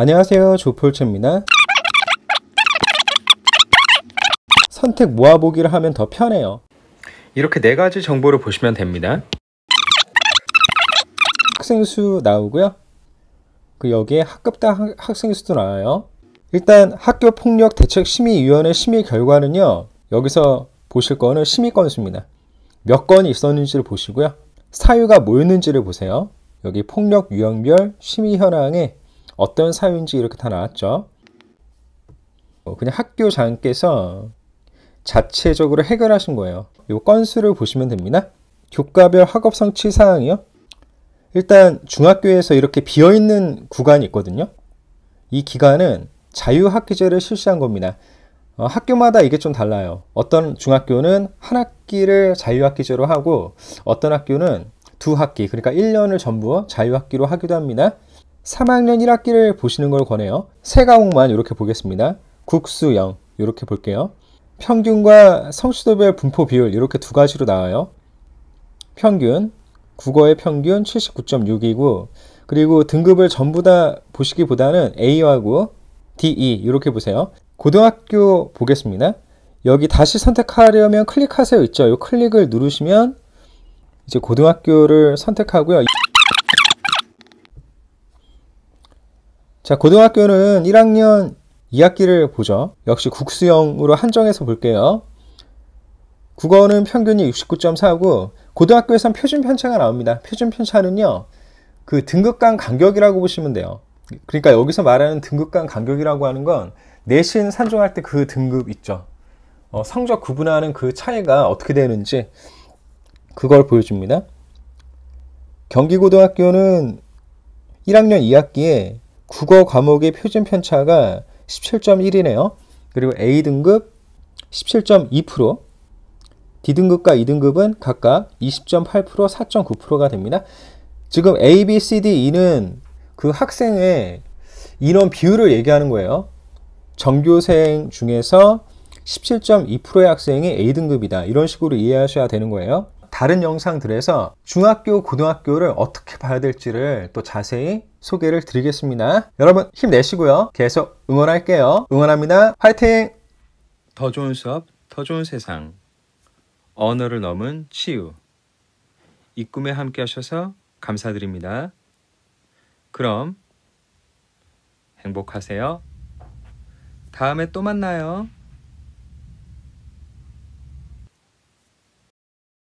안녕하세요 조폴츠입니다 선택 모아보기를 하면 더 편해요 이렇게 네 가지 정보를 보시면 됩니다 학생 수 나오고요 그 여기에 학급당 학생 수도 나와요 일단 학교 폭력 대책 심의위원회 심의 결과는요 여기서 보실 거는 심의 건수입니다 몇 건이 있었는지를 보시고요 사유가 뭐였는지를 보세요 여기 폭력 유형별 심의 현황에 어떤 사유인지 이렇게 다 나왔죠. 어, 그냥 학교장께서 자체적으로 해결하신 거예요. 이 건수를 보시면 됩니다. 교과별 학업 성취 사항이요. 일단 중학교에서 이렇게 비어있는 구간이 있거든요. 이 기간은 자유학기제를 실시한 겁니다. 어, 학교마다 이게 좀 달라요. 어떤 중학교는 한 학기를 자유학기제로 하고 어떤 학교는 두 학기, 그러니까 1년을 전부 자유학기로 하기도 합니다. 3학년 1학기를 보시는 걸 권해요. 세 과목만 이렇게 보겠습니다. 국수영 이렇게 볼게요. 평균과 성취도별 분포 비율 이렇게 두 가지로 나와요. 평균, 국어의 평균 79.6이고 그리고 등급을 전부 다 보시기보다는 A하고 DE 이렇게 보세요. 고등학교 보겠습니다. 여기 다시 선택하려면 클릭하세요 있죠. 이 클릭을 누르시면 이제 고등학교를 선택하고요. 자, 고등학교는 1학년 2학기를 보죠. 역시 국수형으로 한정해서 볼게요. 국어는 평균이 69.4고 고등학교에선 표준 편차가 나옵니다. 표준 편차는요. 그 등급 간 간격이라고 보시면 돼요. 그러니까 여기서 말하는 등급 간 간격이라고 하는 건 내신 산정할 때 그 등급 있죠. 어, 성적 구분하는 그 차이가 어떻게 되는지 그걸 보여줍니다. 경기고등학교는 1학년 2학기에 국어 과목의 표준 편차가 17.1이네요. 그리고 A등급 17.2%, D등급과 E등급은 각각 20.8%, 4.9%가 됩니다. 지금 A, B, C, D, E는 그 학생의 인원 비율을 얘기하는 거예요. 정교생 중에서 17.2%의 학생이 A등급이다. 이런 식으로 이해하셔야 되는 거예요. 다른 영상들에서 중학교, 고등학교를 어떻게 봐야 될지를 또 자세히 소개를 드리겠습니다. 여러분 힘내시고요. 계속 응원할게요. 응원합니다. 화이팅! 더 좋은 수업, 더 좋은 세상. 언어를 넘은 치유. 이 꿈에 함께 하셔서 감사드립니다. 그럼 행복하세요. 다음에 또 만나요.